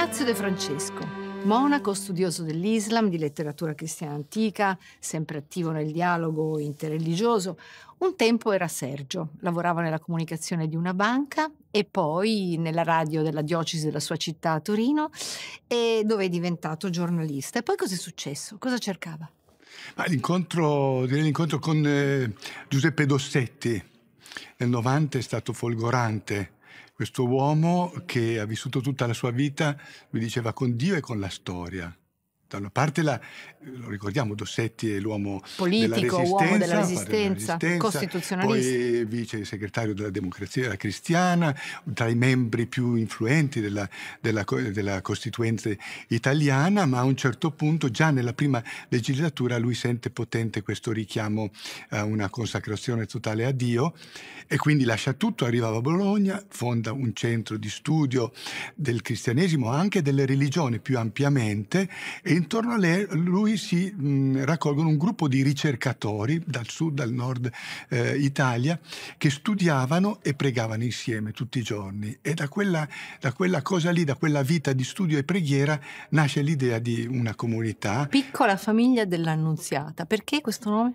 Ignazio De Francesco, monaco studioso dell'Islam, di letteratura cristiana antica, sempre attivo nel dialogo interreligioso, un tempo era Sergio, lavorava nella comunicazione di una banca e poi nella radio della diocesi della sua città a Torino, dove è diventato giornalista. E poi cosa è successo? Cosa cercava? l'incontro, con eh, Giuseppe Dossetti nel 90 è stato folgorante questo uomo che ha vissuto tutta la sua vita, mi diceva, con Dio e con la storia da una parte la, lo ricordiamo, Dossetti è l'uomo politico, della uomo della resistenza, della resistenza costituzionalista, poi vice segretario della democrazia cristiana, tra i membri più influenti della, della, della Costituente italiana, ma a un certo punto, già nella prima legislatura, lui sente potente questo richiamo a una consacrazione totale a Dio e quindi lascia tutto, arriva a Bologna, fonda un centro di studio del cristianesimo, anche delle religioni più ampiamente e intorno a lei, lui si raccolgono un gruppo di ricercatori dal sud, dal nord eh, Italia, che studiavano e pregavano insieme tutti i giorni. E da quella, da quella cosa lì, da quella vita di studio e preghiera, nasce l'idea di una comunità. Piccola famiglia dell'Annunziata. Perché questo nome?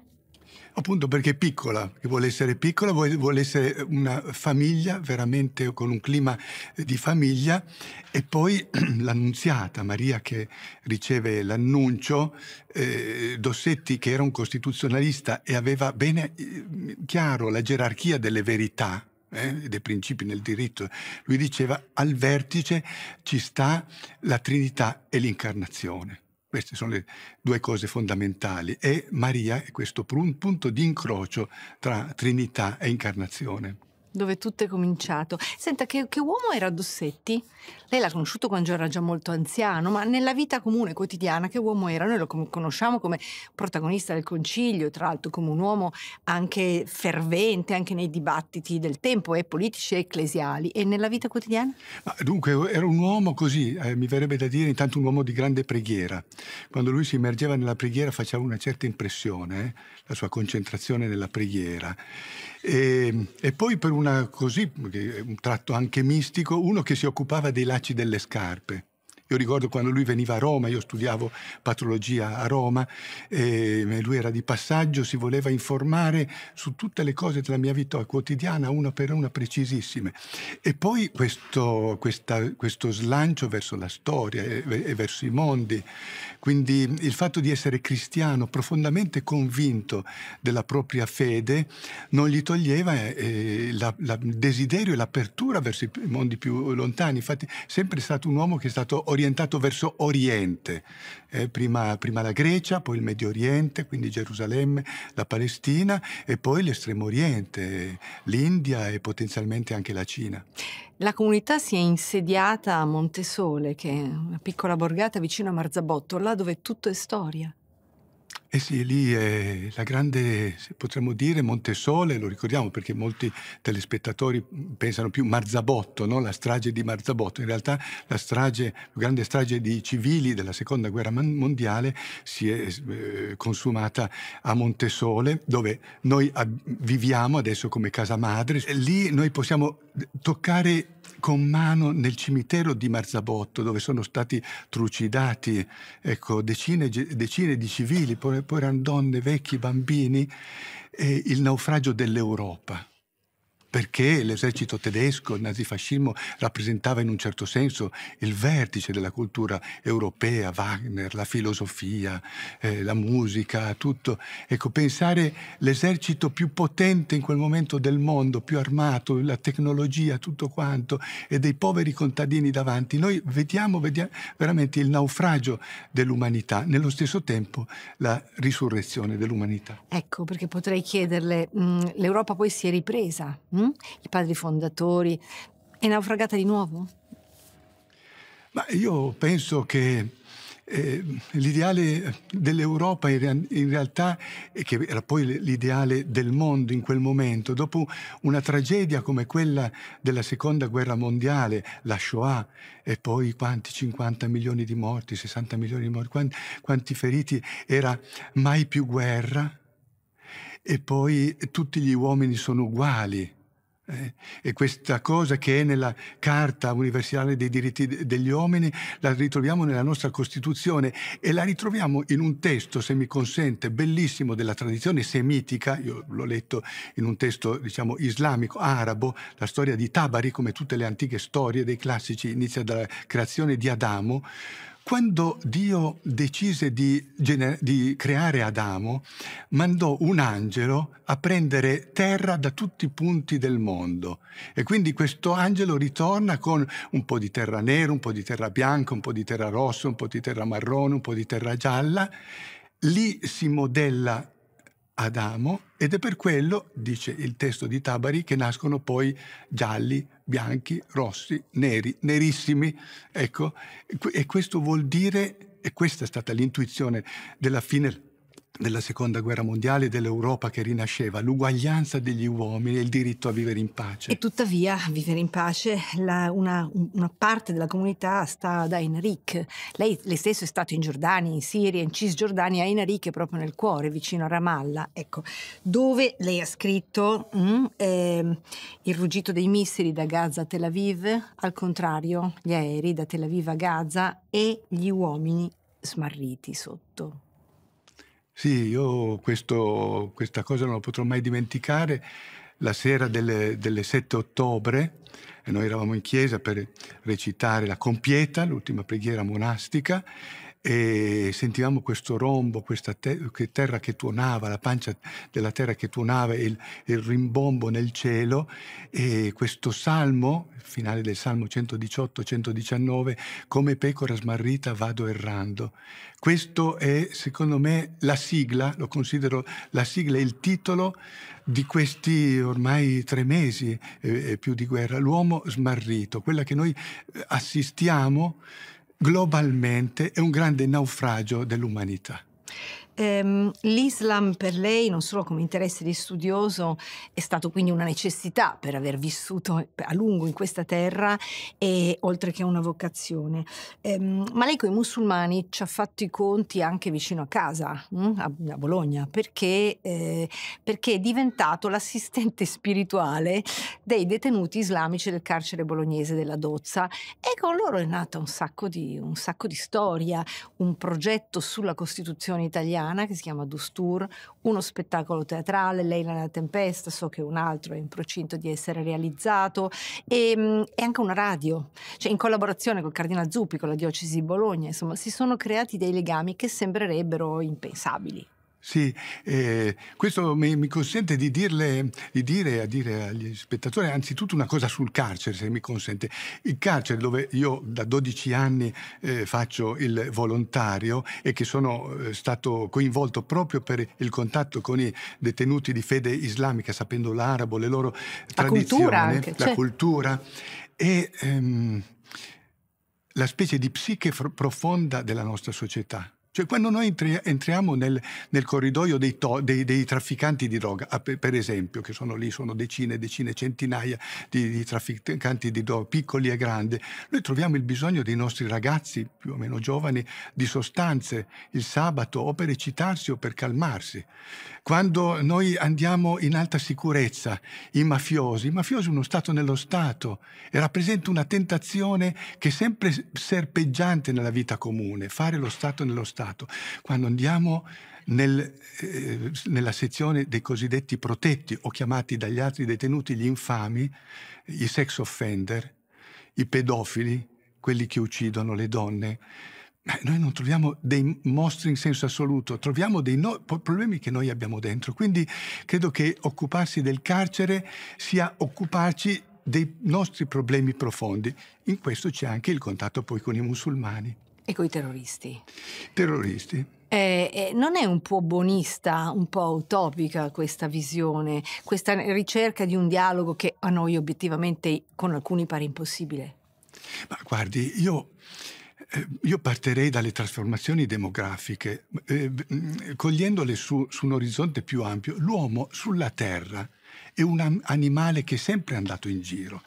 Appunto perché è piccola, che vuole essere piccola, vuole, essere una famiglia veramente con un clima eh, di famiglia e poi l'annunziata Maria che riceve l'annuncio, eh, Dossetti che era un costituzionalista e aveva bene eh, chiaro la gerarchia delle verità, eh, dei principi nel diritto, lui diceva al vertice ci sta la Trinità e l'incarnazione. Queste sono le due cose fondamentali. E Maria è questo punto di incrocio tra Trinità e Incarnazione dove tutto è cominciato. Senta, che, che, uomo era Dossetti? Lei l'ha conosciuto quando era già molto anziano, ma nella vita comune, quotidiana, che uomo era? Noi lo conosciamo come protagonista del concilio, tra l'altro come un uomo anche fervente, anche nei dibattiti del tempo, eh, politici e ecclesiali. E nella vita quotidiana? Ma dunque, era un uomo così, eh, mi verrebbe da dire, intanto un uomo di grande preghiera. Quando lui si immergeva nella preghiera faceva una certa impressione, eh, la sua concentrazione nella preghiera. E, e poi per un una così, un tratto anche mistico, uno che si occupava dei lacci delle scarpe. Io ricordo quando lui veniva a Roma, io studiavo patologia a Roma, eh, lui era di passaggio, si voleva informare su tutte le cose della mia vita quotidiana, una per una, precisissime. E poi questo, questa, questo slancio verso la storia e, e verso i mondi, quindi il fatto di essere cristiano, profondamente convinto della propria fede, non gli toglieva eh, il desiderio e l'apertura verso i mondi più lontani. Infatti sempre è stato un uomo che è stato orientato verso Oriente, eh, prima, prima, la Grecia, poi il Medio Oriente, quindi Gerusalemme, la Palestina e poi l'Estremo Oriente, l'India e potenzialmente anche la Cina. La comunità si è insediata a Montesole, che è una piccola borgata vicino a Marzabotto, là dove tutto è storia. Eh sì, lì è la grande, potremmo dire, Montesole, lo ricordiamo perché molti telespettatori pensano più Marzabotto, no? la strage di Marzabotto. In realtà la, strage, la grande strage di civili della Seconda Guerra Mondiale si è eh, consumata a Montesole, dove noi viviamo adesso come casa madre. Lì noi possiamo toccare con mano nel cimitero di Marzabotto, dove sono stati trucidati ecco, decine, decine, di civili, poi, erano donne, vecchi, bambini, e il naufragio dell'Europa perché l'esercito tedesco, il nazifascismo, rappresentava in un certo senso il vertice della cultura europea, Wagner, la filosofia, eh, la musica, tutto. Ecco, pensare l'esercito più potente in quel momento del mondo, più armato, la tecnologia, tutto quanto, e dei poveri contadini davanti. Noi vediamo, vediamo veramente il naufragio dell'umanità, nello stesso tempo la risurrezione dell'umanità. Ecco, perché potrei chiederle, mm, l'Europa poi si è ripresa. Mh? Mm? Mm? i padri fondatori, è naufragata di nuovo? Ma io penso che eh, l'ideale dell'Europa in, in, realtà, che era poi l'ideale del mondo in quel momento, dopo una tragedia come quella della seconda guerra mondiale, la Shoah, e poi quanti 50 milioni di morti, 60 milioni di morti, quanti, quanti feriti, era mai più guerra, e poi tutti gli uomini sono uguali eh, e questa cosa che è nella Carta Universale dei diritti degli uomini la ritroviamo nella nostra Costituzione e la ritroviamo in un testo, se mi consente, bellissimo della tradizione semitica, io l'ho letto in un testo diciamo islamico, arabo, la storia di Tabari come tutte le antiche storie dei classici inizia dalla creazione di Adamo. Quando Dio decise di, di, creare Adamo, mandò un angelo a prendere terra da tutti i punti del mondo. E quindi questo angelo ritorna con un po' di terra nera, un po' di terra bianca, un po' di terra rossa, un po' di terra marrone, un po' di terra gialla. Lì si modella Adamo ed è per quello, dice il testo di Tabari, che nascono poi gialli, bianchi, rossi, neri, nerissimi. Ecco, e questo vuol dire, e questa è stata l'intuizione della fine della seconda guerra mondiale e dell'Europa che rinasceva, l'uguaglianza degli uomini e il diritto a vivere in pace. E tuttavia, vivere in pace, la, una, una, parte della comunità sta da Enric. Lei, lei, stesso è stato in Giordania, in Siria, in Cisgiordania, a Enric è proprio nel cuore, vicino a Ramallah, ecco, dove lei ha scritto mm, eh, il ruggito dei missili da Gaza a Tel Aviv, al contrario, gli aerei da Tel Aviv a Gaza e gli uomini smarriti sotto sì, io questo, questa cosa non la potrò mai dimenticare. La sera delle, delle 7 ottobre, noi eravamo in chiesa per recitare la compieta, l'ultima preghiera monastica, e sentivamo questo rombo, questa te- che terra che tuonava, la pancia della terra che tuonava e il, il, rimbombo nel cielo e questo salmo, il finale del salmo 118-119, come pecora smarrita vado errando. Questo è secondo me la sigla, lo considero la sigla, il titolo di questi ormai tre mesi e eh, più di guerra, l'uomo smarrito, quella che noi eh, assistiamo globalmente è un grande naufragio dell'umanità ehm, l'Islam per lei, non solo come interesse di studioso, è stato quindi una necessità per aver vissuto a lungo in questa terra, e, oltre che una vocazione. Ehm, ma lei con i musulmani ci ha fatto i conti anche vicino a casa, mh? Hm, a, a Bologna, perché, eh, perché è diventato l'assistente spirituale dei detenuti islamici del carcere bolognese della Dozza e con loro è nata un sacco di, un sacco di storia, un progetto sulla Costituzione italiana italiana che si chiama Dustour, uno spettacolo teatrale, Lei nella tempesta, so che un altro è in procinto di essere realizzato, e, e anche una radio, cioè in collaborazione col Cardinal Zuppi, con la diocesi di Bologna, insomma si sono creati dei legami che sembrerebbero impensabili sì, eh, questo mi, mi, consente di, dirle, di dire, dire, agli spettatori anzitutto una cosa sul carcere, se mi consente. Il carcere dove io da 12 anni eh, faccio il volontario e che sono eh, stato coinvolto proprio per il contatto con i detenuti di fede islamica, sapendo l'arabo, le loro la cultura anche, la certo. cultura. E, ehm, la specie di psiche profonda della nostra società. Cioè, quando noi entri- entriamo nel, nel corridoio dei, to- dei, dei, trafficanti di droga, per esempio, che sono lì, sono decine, e decine, centinaia di, di trafficanti di droga, piccoli e grandi, noi troviamo il bisogno dei nostri ragazzi, più o meno giovani, di sostanze il sabato o per eccitarsi o per calmarsi. Quando noi andiamo in alta sicurezza, i mafiosi, i mafiosi sono uno Stato nello Stato e rappresenta una tentazione che è sempre serpeggiante nella vita comune, fare lo Stato nello Stato Stato. Quando andiamo nel, eh, nella sezione dei cosiddetti protetti o chiamati dagli altri detenuti gli infami, i sex offender, i pedofili, quelli che uccidono le donne, ma noi non troviamo dei mostri in senso assoluto, troviamo dei no- problemi che noi abbiamo dentro. Quindi credo che occuparsi del carcere sia occuparci dei nostri problemi profondi. In questo c'è anche il contatto poi con i musulmani. E coi terroristi. Terroristi. Eh, eh, non è un po' buonista, un po' utopica questa visione, questa ricerca di un dialogo che a noi obiettivamente con alcuni pare impossibile? Ma guardi, io eh, io partirei dalle trasformazioni demografiche, eh, cogliendole su, su, un orizzonte più ampio. L'uomo sulla Terra è un animale che è sempre andato in giro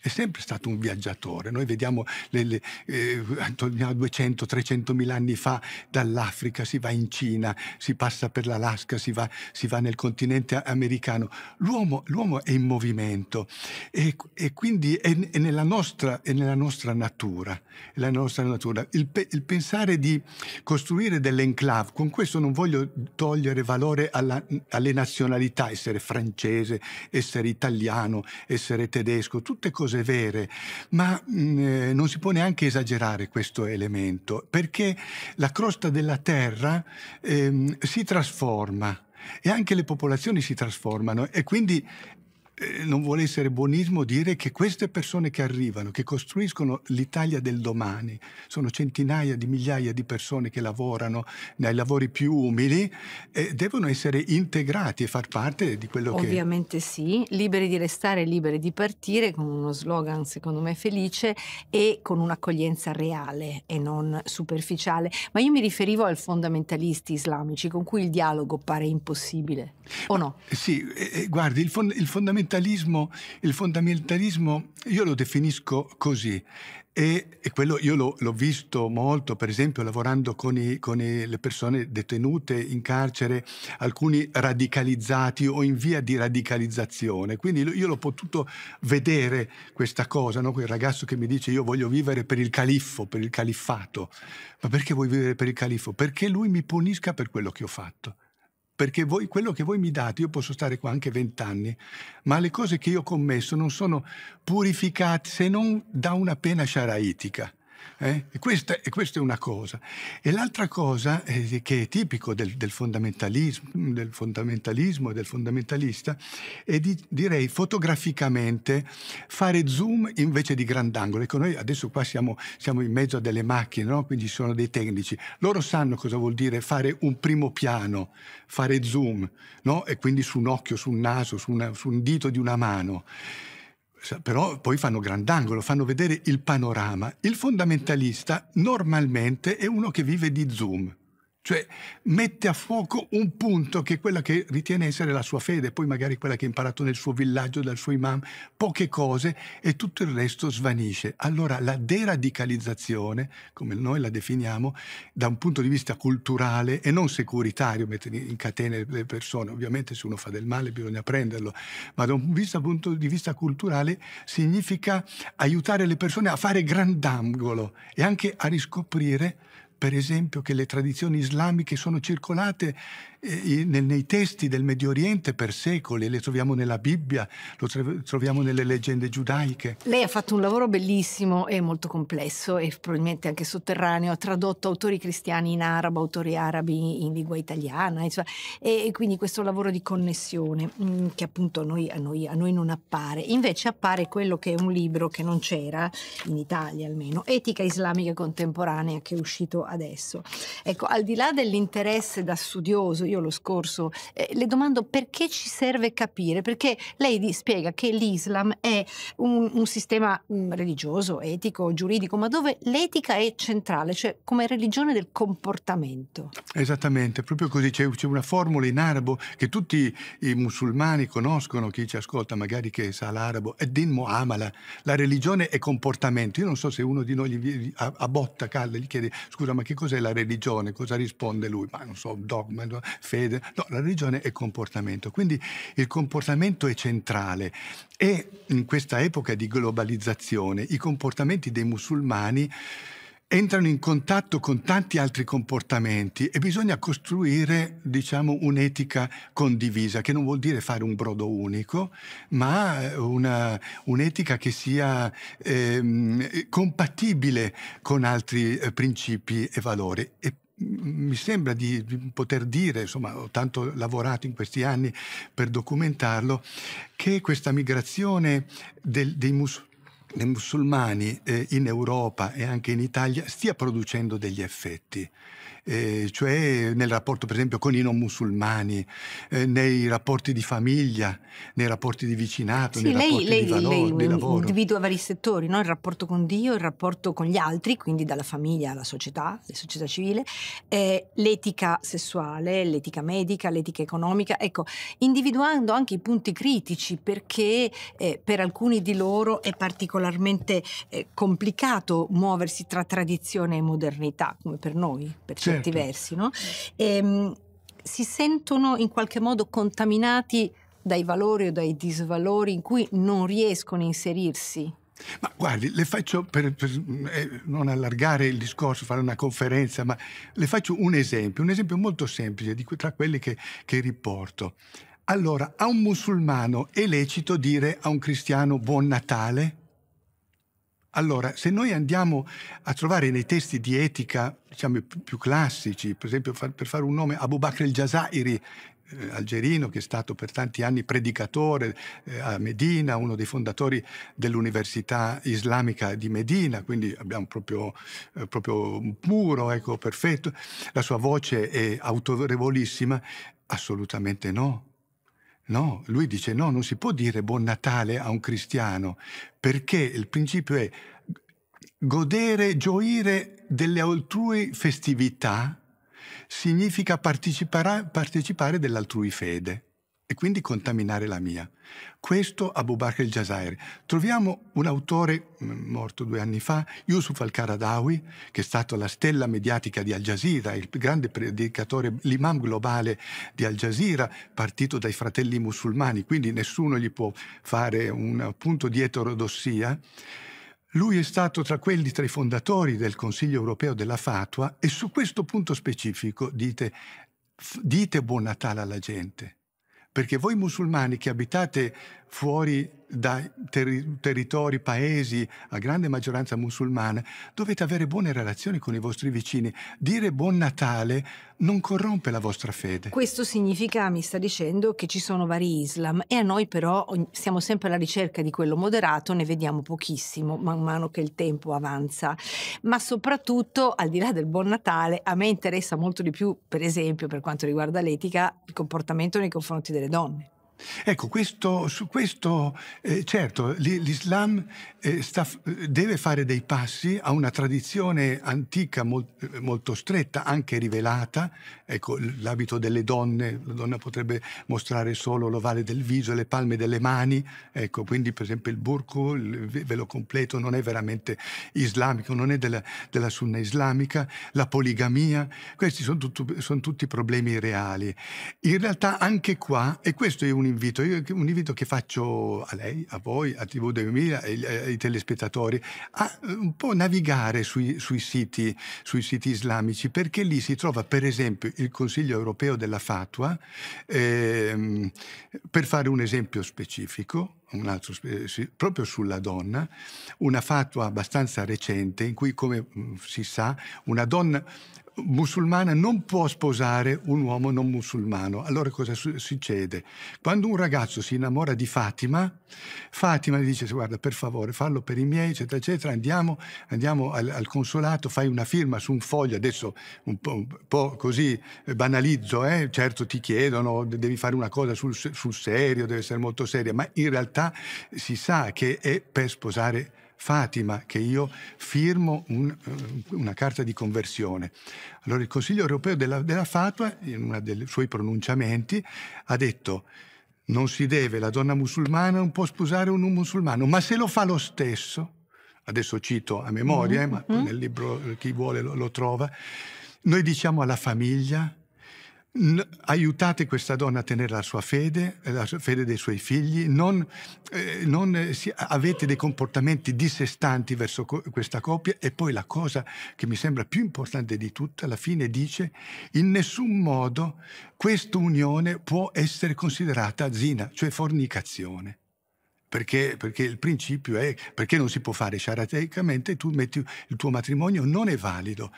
è sempre stato un viaggiatore. Noi vediamo le, le, eh, 200, 300 mila anni fa dall'Africa si va in Cina, si passa per l'Alaska, si, si va, nel continente americano. L'uomo, è in movimento e, e quindi è, è, nella nostra, è, nella nostra, natura. La nostra natura. Il, il, pensare di costruire delle enclave, con questo non voglio togliere valore alla, alle nazionalità, essere francese, essere italiano, essere tedesco, tutte cose cose vere, ma mh, mm, eh, non si può neanche esagerare questo elemento, perché la crosta della Terra ehm, si trasforma e anche le popolazioni si trasformano e quindi eh, non vuole essere buonismo dire che queste persone che arrivano, che costruiscono l'Italia del domani, sono centinaia di migliaia di persone che lavorano nei lavori più umili, eh, devono essere integrati e far parte di quello Ovviamente che... Ovviamente sì, liberi di restare, liberi di partire, con uno slogan secondo me felice e con un'accoglienza reale e non superficiale. Ma io mi riferivo ai fondamentalisti islamici con cui il dialogo pare impossibile. O no? Eh, sì, eh, eh, guardi, il, fond- il, fondamentalismo, il, fondamentalismo, io lo definisco così. E, e quello io lo, l'ho visto molto, per esempio, lavorando con, i, con i, le persone detenute in carcere, alcuni radicalizzati o in via di radicalizzazione. Quindi io l'ho potuto vedere questa cosa, no? quel ragazzo che mi dice io voglio vivere per il califfo, per il califfato. Ma perché vuoi vivere per il califfo? Perché lui mi punisca per quello che ho fatto perché voi, quello che voi mi date, io posso stare qua anche vent'anni, ma le cose che io ho commesso non sono purificate se non da una pena sciaraitica. Eh? E, questa, e, questa, è una cosa. E l'altra cosa eh, che è tipico del, del, fondamentalismo, del fondamentalismo, del fondamentalista, è di, direi fotograficamente fare zoom invece di grandangolo. Ecco, noi adesso qua siamo, siamo in mezzo a delle macchine, no? quindi ci sono dei tecnici. Loro sanno cosa vuol dire fare un primo piano, fare zoom, no? e quindi su un occhio, su un naso, su, una, su un dito di una mano però poi fanno grandangolo, fanno vedere il panorama. Il fondamentalista normalmente è uno che vive di zoom, cioè mette a fuoco un punto che è quella che ritiene essere la sua fede, poi magari quella che ha imparato nel suo villaggio dal suo imam, poche cose e tutto il resto svanisce. Allora la deradicalizzazione, come noi la definiamo, da un punto di vista culturale e non securitario, mettere in catene le persone, ovviamente se uno fa del male bisogna prenderlo, ma da un punto di vista culturale significa aiutare le persone a fare grandangolo e anche a riscoprire per esempio, che le tradizioni islamiche sono circolate nei testi del Medio Oriente per secoli, le troviamo nella Bibbia, lo troviamo nelle leggende giudaiche. Lei ha fatto un lavoro bellissimo e molto complesso e probabilmente anche sotterraneo, ha tradotto autori cristiani in arabo, autori arabi in lingua italiana, insomma, e, quindi questo lavoro di connessione mm, che appunto a noi, a, noi, a noi non appare. Invece appare quello che è un libro che non c'era, in Italia almeno, Etica islamica contemporanea che è uscito adesso. Ecco, al di là dell'interesse da studioso, io lo scorso, eh, le domando perché ci serve capire, perché lei spiega che l'Islam è un, un sistema mh, mm, religioso, etico, giuridico, ma dove l'etica è centrale, cioè come religione del comportamento. Esattamente, proprio così c'è, una formula in arabo che tutti i musulmani conoscono, chi ci ascolta magari che sa l'arabo, è din mu'amala, la religione è comportamento. Io non so se uno di noi gli, a, a botta calda gli chiede scusa ma che cos'è la religione, cosa risponde lui? Ma non so, dogma, fede. No, la religione è comportamento, quindi il comportamento è centrale e in questa epoca di globalizzazione i comportamenti dei musulmani entrano in contatto con tanti altri comportamenti e bisogna costruire, diciamo, un'etica condivisa, che non vuol dire fare un brodo unico, ma eh, una, un'etica che sia eh, compatibile con altri eh, principi e valori. E mi sembra di, di, poter dire, insomma, ho tanto lavorato in questi anni per documentarlo, che questa migrazione del, dei musulmani dei musulmani eh, in Europa e anche in Italia stia producendo degli effetti eh, cioè nel rapporto per esempio con i non musulmani, eh, nei rapporti di famiglia, nei rapporti di vicinato, sì, nei lei, rapporti lei, di, valore, lei, di lavoro. individua vari settori, no? il rapporto con Dio, il rapporto con gli altri, quindi dalla famiglia alla società, la società civile, eh, l'etica sessuale, l'etica medica, l'etica economica, ecco, individuando anche i punti critici perché eh, per alcuni di loro è particolarmente eh, complicato muoversi tra tradizione e modernità, come per noi, per certi Certo. certi versi, no? E, ehm, si sentono in qualche modo contaminati dai valori o dai disvalori in cui non riescono a inserirsi. Ma guardi, le faccio, per, per eh, non allargare il discorso, fare una conferenza, ma le faccio un esempio, un esempio molto semplice di, tra quelli che, che riporto. Allora, a un musulmano è lecito dire a un cristiano buon Natale? Allora, se noi andiamo a trovare nei testi di etica, diciamo più classici, per esempio per fare un nome, Abu Bakr el-Jazairi, eh, algerino che è stato per tanti anni predicatore eh, a Medina, uno dei fondatori dell'Università Islamica di Medina, quindi abbiamo proprio, eh, proprio un puro, ecco, perfetto. La sua voce è autorevolissima? Assolutamente no No, lui dice no, non si può dire buon Natale a un cristiano, perché il principio è godere, gioire delle altrui festività significa partecipare, partecipare dell'altrui fede e quindi contaminare la mia. Questo Abu Bakr el-Jazairi. Troviamo un autore mm, morto due anni fa, Yusuf al-Qaradawi, che è stato la stella mediatica di Al Jazeera, il grande predicatore, l'imam globale di Al Jazeera, partito dai fratelli musulmani, quindi nessuno gli può fare un punto di eterodossia. Lui è stato tra quelli, tra i fondatori del Consiglio europeo della Fatua e su questo punto specifico dite, dite buon Natale alla gente perché voi musulmani che abitate fuori da ter- territori, paesi a grande maggioranza musulmana, dovete avere buone relazioni con i vostri vicini. Dire buon Natale non corrompe la vostra fede. Questo significa, mi sta dicendo, che ci sono vari Islam e a noi però siamo sempre alla ricerca di quello moderato, ne vediamo pochissimo man mano che il tempo avanza. Ma soprattutto, al di là del buon Natale, a me interessa molto di più, per esempio, per quanto riguarda l'etica, il comportamento nei confronti delle donne. Ecco, questo, su questo, eh, certo, l'Islam eh, sta, deve fare dei passi a una tradizione antica mol, eh, molto stretta, anche rivelata. Ecco, l'abito delle donne, la donna potrebbe mostrare solo l'ovale del viso e le palme delle mani, ecco, quindi per esempio il burco, il velo completo, non è veramente islamico, non è della, della sunna islamica, la poligamia, questi sono, tutto, sono tutti problemi reali. In realtà anche qua, e questo è un invito, io, un invito che faccio a lei, a voi, a TV 2000 e ai eh, telespettatori, a eh, un po' navigare sui, sui, siti, sui, siti, islamici, perché lì si trova per esempio il Consiglio europeo della Fatua, ehm, per fare un esempio specifico, un altro, eh, proprio sulla donna, una fatua abbastanza recente in cui, come mm, si sa, una donna musulmana non può sposare un uomo non musulmano. Allora cosa succede? Quando un ragazzo si innamora di Fatima, Fatima gli dice guarda per favore fallo per i miei, eccetera, eccetera, andiamo, andiamo al, al, consolato, fai una firma su un foglio, adesso un po', un po così eh, banalizzo, eh? certo ti chiedono, devi fare una cosa sul, sul serio, deve essere molto seria, ma in realtà realtà si sa che è per sposare Fatima che io firmo un, eh, una carta di conversione. Allora il Consiglio europeo della, della Fatua, in uno dei suoi pronunciamenti, ha detto non si deve, la donna musulmana non può sposare un musulmano, ma se lo fa lo stesso, adesso cito a memoria, eh, mm-hmm. ma nel libro eh, chi vuole lo, lo trova, noi diciamo alla famiglia, aiutate questa donna a tenere la sua fede, eh, la fede dei suoi figli, non, eh, non eh, si, avete dei comportamenti dissestanti verso co questa coppia e poi la cosa che mi sembra più importante di tutto, alla fine dice, in nessun modo questa unione può essere considerata zina, cioè fornicazione. Perché, perché, il principio è perché non si può fare chariateicamente, tu metti il tuo matrimonio non è valido.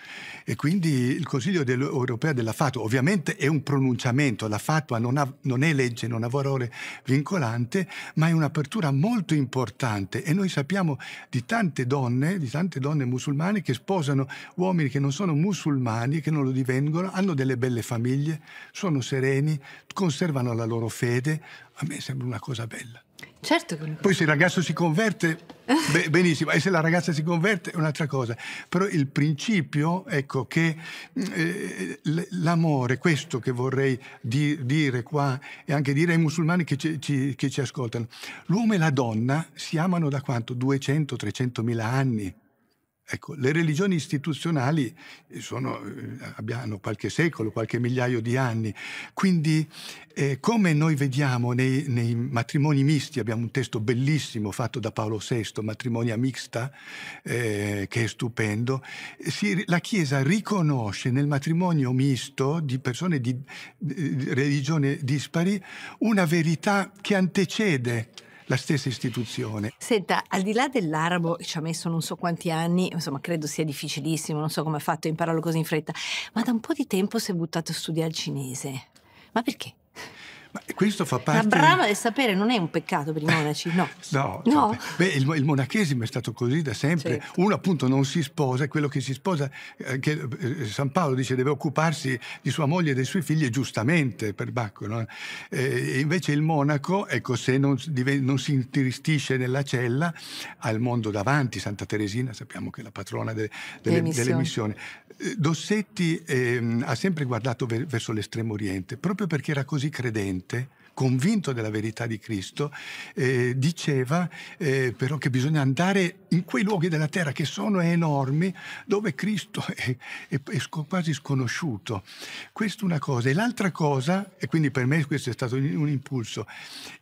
E quindi il Consiglio europeo della Fatua, ovviamente è un pronunciamento, la Fatua non, ha, non è legge, non ha valore vincolante, ma è un'apertura molto importante e noi sappiamo di tante donne, di tante donne musulmane che sposano uomini che non sono musulmani, che non lo divengono, hanno delle belle famiglie, sono sereni, conservano la loro fede. A me sembra una cosa bella. Certo che Poi se il ragazzo si converte, beh, benissimo, e se la ragazza si converte è un'altra cosa. Però il principio, ecco, che eh, l'amore, questo che vorrei di dire qua e anche dire ai musulmani che ci, ci, che ci ascoltano, l'uomo e la donna si amano da quanto? 200-300 mila anni. Ecco, le religioni istituzionali eh, sono, eh, abbiano qualche secolo, qualche migliaio di anni, quindi eh, come noi vediamo nei, nei, matrimoni misti, abbiamo un testo bellissimo fatto da Paolo VI, Matrimonia mixta, eh, che è stupendo, eh, si, la Chiesa riconosce nel matrimonio misto di persone di, di religione dispari una verità che antecede la stessa istituzione. Senta, al di là dell'arabo, che ci ha messo non so quanti anni, insomma credo sia difficilissimo, non so come ha fatto a impararlo così in fretta, ma da un po' di tempo si è buttato a studiare il cinese. Ma perché? Ma questo fa parte... La brava del sapere non è un peccato per i monaci, no. no, no. Beh, il, il, monachesimo è stato così da sempre. Certo. Uno appunto non si sposa, quello che si sposa, eh, che eh, San Paolo dice deve occuparsi di sua moglie e dei suoi figli, giustamente, per Bacco. No? Eh, invece il monaco, ecco, se non, non si intristisce nella cella, ha il mondo davanti. Santa Teresina, sappiamo che è la patrona de, delle, delle, missioni. Eh, Dossetti ehm, ha sempre guardato ver verso l'estremo oriente, proprio perché era così credente credente convinto della verità di Cristo, eh, diceva eh, però che bisogna andare in quei luoghi della terra che sono enormi, dove Cristo è, è, è quasi sconosciuto. Questa è una cosa. E l'altra cosa, e quindi per me questo è stato un impulso,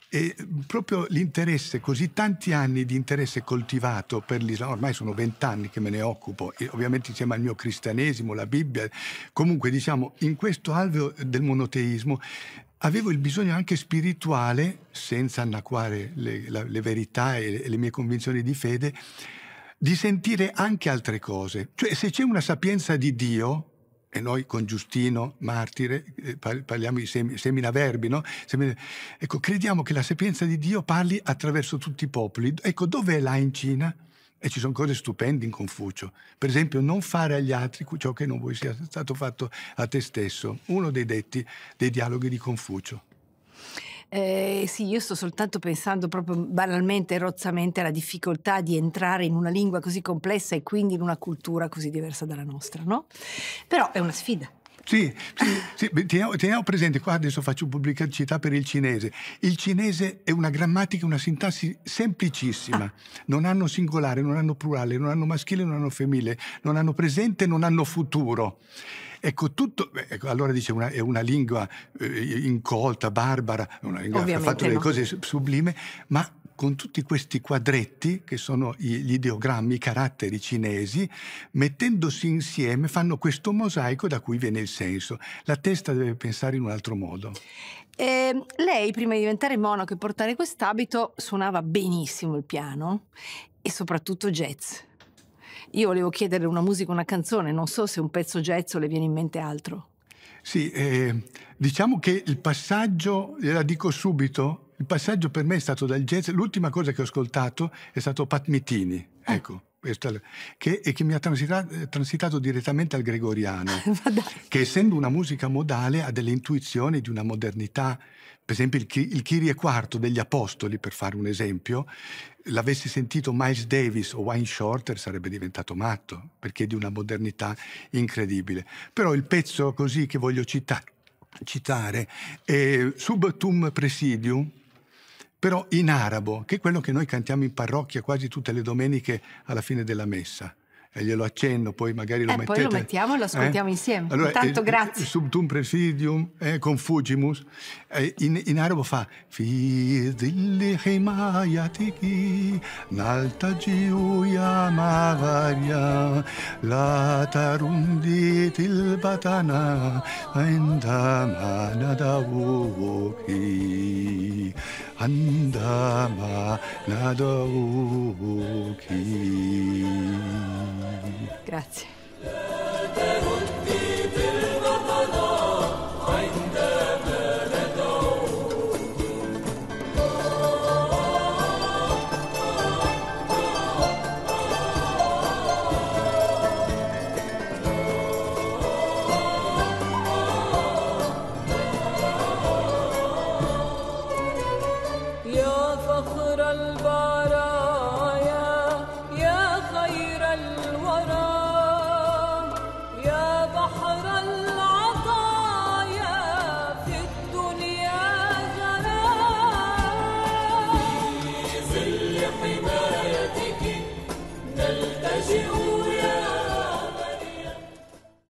e proprio l'interesse, così tanti anni di interesse coltivato per l'Islam, ormai sono vent'anni che me ne occupo, ovviamente insieme al mio cristianesimo, la Bibbia, comunque diciamo in questo alveo del monoteismo avevo il bisogno anche spirituale, senza anacquare le, la, le verità e le, le mie convinzioni di fede, di sentire anche altre cose. Cioè se c'è una sapienza di Dio, e noi con Giustino, martire, eh, parliamo di sem- semina verbi, no? Semina... Ecco, crediamo che la sapienza di Dio parli attraverso tutti i popoli. Ecco, dov'è là in Cina? E ci sono cose stupende in Confucio. Per esempio, non fare agli altri ciò che non vuoi sia stato fatto a te stesso. Uno dei detti dei dialoghi di Confucio. Eh, sì, io sto soltanto pensando proprio banalmente, e rozzamente alla difficoltà di entrare in una lingua così complessa e quindi in una cultura così diversa dalla nostra, no? Però è una sfida. Sì, sì, sì teniamo, teniamo, presente, qua adesso faccio pubblicità per il cinese. Il cinese è una grammatica, una sintassi semplicissima. Non hanno singolare, non hanno plurale, non hanno maschile, non hanno femminile, non hanno presente, non hanno futuro. Ecco, tutto, ecco, allora dice una, è una lingua eh, incolta, barbara, una lingua che ha fatto no. delle cose sublime, ma con tutti questi quadretti, che sono gli ideogrammi, i caratteri cinesi, mettendosi insieme fanno questo mosaico da cui viene il senso. La testa deve pensare in un altro modo. Eh, lei, prima di diventare monaco e portare quest'abito, suonava benissimo il piano e soprattutto jazz. Io volevo chiedere una musica, una canzone, non so se un pezzo jazz o le viene in mente altro. Sì, eh, diciamo che il passaggio, gliela dico subito, il passaggio per me è stato dal jazz. L'ultima cosa che ho ascoltato è stato Pat Metini, ah. Eh. ecco, che, che, mi ha transitato, transitato direttamente al gregoriano, che essendo una musica modale ha delle intuizioni di una modernità. Per esempio il, il Kyrie Quarto degli Apostoli, per fare un esempio, l'avessi sentito Miles Davis o Wine Shorter sarebbe diventato matto, perché è di una modernità incredibile. Però il pezzo così che voglio citare, citare è Subtum Presidium, però in arabo, che è quello che noi cantiamo in parrocchia quasi tutte le domeniche alla fine della messa. E eh, glielo accenno, poi magari lo eh, mettete. Poi lo mettiamo e lo eh? ascoltiamo eh? insieme. Allora, Intanto, eh, grazie. Subtum presidium, eh, confugimus, eh, in, in, arabo fa Fi zilli himayatiki, nalta giuia magaria, la tilbatana, endamana da uoki andama nadouki. Grazie.